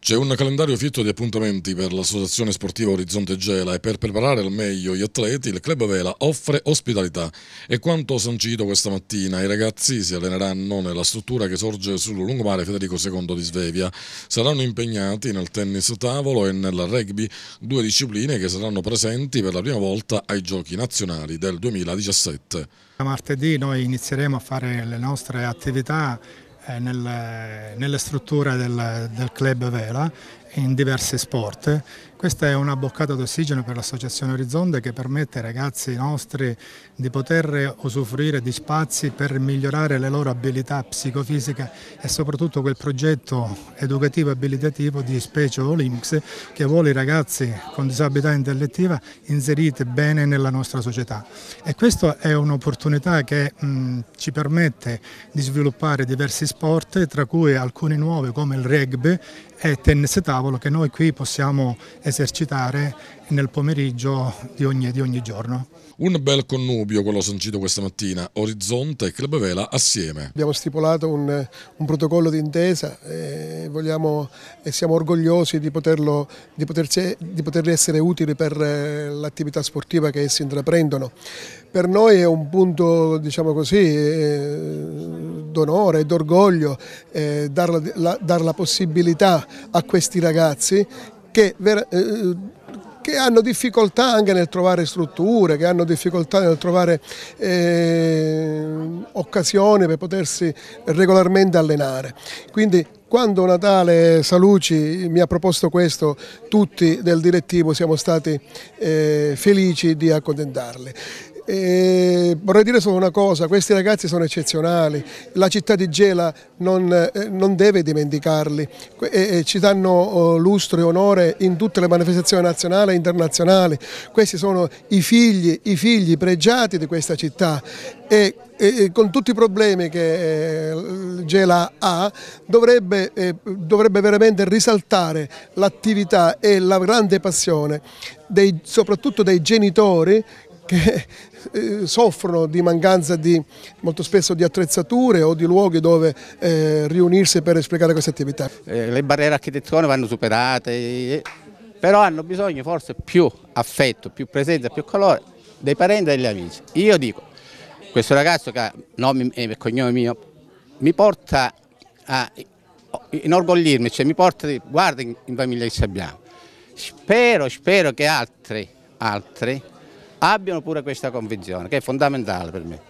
C'è un calendario fitto di appuntamenti per l'associazione sportiva Orizzonte Gela e per preparare al meglio gli atleti il Club Vela offre ospitalità. E quanto sancito questa mattina, i ragazzi si alleneranno nella struttura che sorge sul lungomare Federico II di Svevia. Saranno impegnati nel tennis tavolo e nel rugby, due discipline che saranno presenti per la prima volta ai giochi nazionali del 2017. Martedì noi inizieremo a fare le nostre attività eh, nelle, nelle strutture del, del club Vela in diversi sport questa è una boccata d'ossigeno per l'Associazione Orizzonte che permette ai ragazzi nostri di poter usufruire di spazi per migliorare le loro abilità psicofisiche e soprattutto quel progetto educativo e abilitativo di Specie Olympics che vuole i ragazzi con disabilità intellettiva inseriti bene nella nostra società. E questa è un'opportunità che mh, ci permette di sviluppare diversi sport, tra cui alcuni nuovi come il rugby e tennis tavolo che noi qui possiamo esercitare esercitare nel pomeriggio di ogni, di ogni giorno. Un bel connubio quello sancito questa mattina, Orizzonte e Club Vela assieme. Abbiamo stipulato un, un protocollo d'intesa e, e siamo orgogliosi di, poterlo, di, poterci, di poterli essere utili per eh, l'attività sportiva che essi intraprendono. Per noi è un punto, diciamo così, eh, d'onore e d'orgoglio eh, dar, la, dar la possibilità a questi ragazzi che, eh, che hanno difficoltà anche nel trovare strutture, che hanno difficoltà nel trovare eh, occasioni per potersi regolarmente allenare. Quindi quando Natale Saluci mi ha proposto questo, tutti del direttivo siamo stati eh, felici di accontentarli. E vorrei dire solo una cosa, questi ragazzi sono eccezionali, la città di Gela non, eh, non deve dimenticarli, e ci danno oh, lustro e onore in tutte le manifestazioni nazionali e internazionali, questi sono i figli, i figli pregiati di questa città e e con tutti i problemi che eh, Gela ha, dovrebbe, eh, dovrebbe veramente risaltare l'attività e la grande passione dei, soprattutto dei genitori che eh, soffrono di mancanza di, molto spesso di attrezzature o di luoghi dove eh, riunirsi per esplicare queste attività. Eh, le barriere architettoniche vanno superate, eh, però hanno bisogno forse più affetto, più presenza, più calore dei parenti e degli amici. Io dico, questo ragazzo che ha nome e eh, cognome mio mi porta a inorgoglirmi, cioè mi porta a guarda in, famiglia che ci abbiamo. Spero, spero che altri, altri abbiano pure questa convinzione, che è fondamentale per me.